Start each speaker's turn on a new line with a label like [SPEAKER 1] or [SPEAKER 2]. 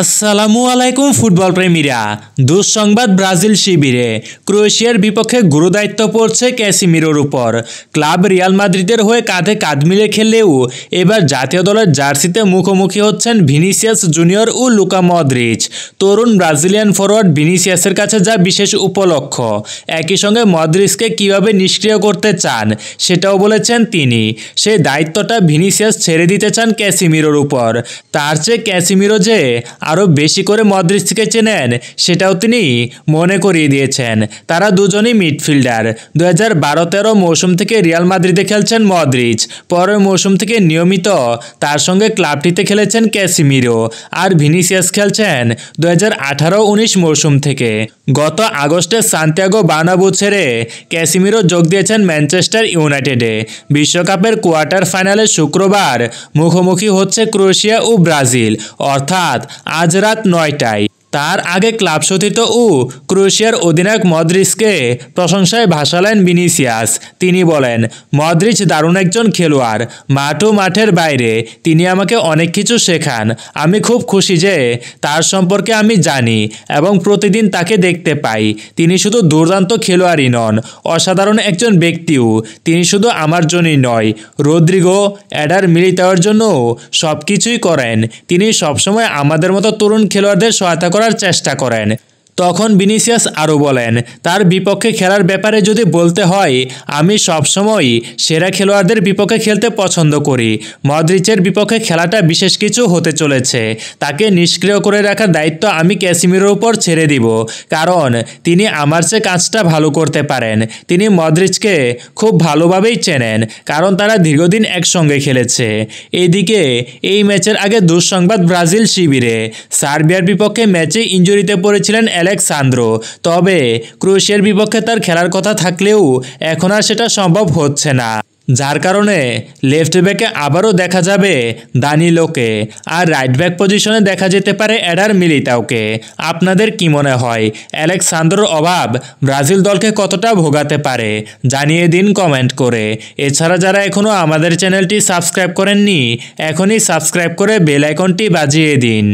[SPEAKER 1] আসসালামু আলাইকুম ফুটবল প্রেমীরা দুঃসংবাদ ব্রাজিল শিবিরে ক্রোয়েশিয়ার বিপক্ষে গুরুদায়িত্ব পড়ছে ক্যাসিমিরোর উপর ক্লাব রিয়াল মাদ্রিদের হয়ে কাঁধে কাঁধ মিলে খেললেও এবার জাতীয় দলের জার্সিতে মুখোমুখি হচ্ছেন ভিনিসিয়াস জুনিয়র ও লুকা মদ্রিচ তরুণ ব্রাজিলিয়ান ফরোয়ার্ড ভিনিসিয়াসের কাছে যা বিশেষ উপলক্ষ একই সঙ্গে মদ্রিচকে কিভাবে নিষ্ক্রিয় করতে চান সেটাও বলেছেন তিনি সেই দায়িত্বটা ভিনিসিয়াস ছেড়ে দিতে চান ক্যাসিমিরোর উপর তার চেয়ে ক্যাসিমিরো যে আরও বেশি করে মদ্রিসকে চেনেন সেটাও তিনি মনে করিয়ে দিয়েছেন তারা দুজনই মিডফিল্ডার দু হাজার বারো তেরো মৌসুম থেকে রিয়াল মাদ্রিদে খেলছেন মদ্রিজ পরের মৌসুম থেকে নিয়মিত তার সঙ্গে ক্লাবটিতে খেলেছেন ক্যাসিমিরো আর ভিনিসিয়াস খেলছেন দু হাজার আঠারো উনিশ মৌসুম থেকে গত আগস্টে সান্তিয়াগো বানাবু ছেড়ে ক্যাসিমিরো যোগ দিয়েছেন ম্যানচেস্টার ইউনাইটেডে বিশ্বকাপের কোয়ার্টার ফাইনালে শুক্রবার মুখোমুখি হচ্ছে ক্রোয়েশিয়া ও ব্রাজিল অর্থাৎ আজ রাত নয়টায় তার আগে ক্লাব সতীর্থ ও ক্রোয়েশিয়ার অধিনায়ক মদ্রিসকে প্রশংসায় ভাসালেন বিনিসিয়াস তিনি বলেন মদ্রিস দারুণ একজন খেলোয়াড় মাঠ মাঠের বাইরে তিনি আমাকে অনেক কিছু শেখান আমি খুব খুশি যে তার সম্পর্কে আমি জানি এবং প্রতিদিন তাকে দেখতে পাই তিনি শুধু দুর্দান্ত খেলোয়াড়ই নন অসাধারণ একজন ব্যক্তিও তিনি শুধু আমার জন্যই নয় রদ্রিগো অ্যাডার মিলিতাওয়ার জন্য সব কিছুই করেন তিনি সবসময় আমাদের মতো তরুণ খেলোয়াড়দের সহায়তা করার চেষ্টা করেন তখন বিনিসিয়াস আরও বলেন তার বিপক্ষে খেলার ব্যাপারে যদি বলতে হয় আমি সবসময়ই সেরা খেলোয়াড়দের বিপক্ষে খেলতে পছন্দ করি মদ্রিচের বিপক্ষে খেলাটা বিশেষ কিছু হতে চলেছে তাকে নিষ্ক্রিয় করে রাখার দায়িত্ব আমি ক্যাসিমিরের উপর ছেড়ে দিব কারণ তিনি আমার চেয়ে কাজটা ভালো করতে পারেন তিনি মদ্রিচকে খুব ভালোভাবেই চেনেন কারণ তারা দীর্ঘদিন একসঙ্গে খেলেছে এদিকে এই ম্যাচের আগে দুঃসংবাদ ব্রাজিল শিবিরে সার্বিয়ার বিপক্ষে ম্যাচে ইঞ্জুরিতে পড়েছিলেন অ্যালে আলেকসান্দ্রো তবে ক্রোয়েশিয়ার বিপক্ষে তার খেলার কথা থাকলেও এখন আর সেটা সম্ভব হচ্ছে না যার কারণে লেফট ব্যাকে আবারও দেখা যাবে দানিলোকে আর রাইট ব্যাক পজিশনে দেখা যেতে পারে অ্যাডার মিলিতাওকে আপনাদের কি মনে হয় অ্যালেকসান্দ্রোর অভাব ব্রাজিল দলকে কতটা ভোগাতে পারে জানিয়ে দিন কমেন্ট করে এছাড়া যারা এখনও আমাদের চ্যানেলটি সাবস্ক্রাইব করেননি এখনই সাবস্ক্রাইব করে বেল আইকনটি বাজিয়ে দিন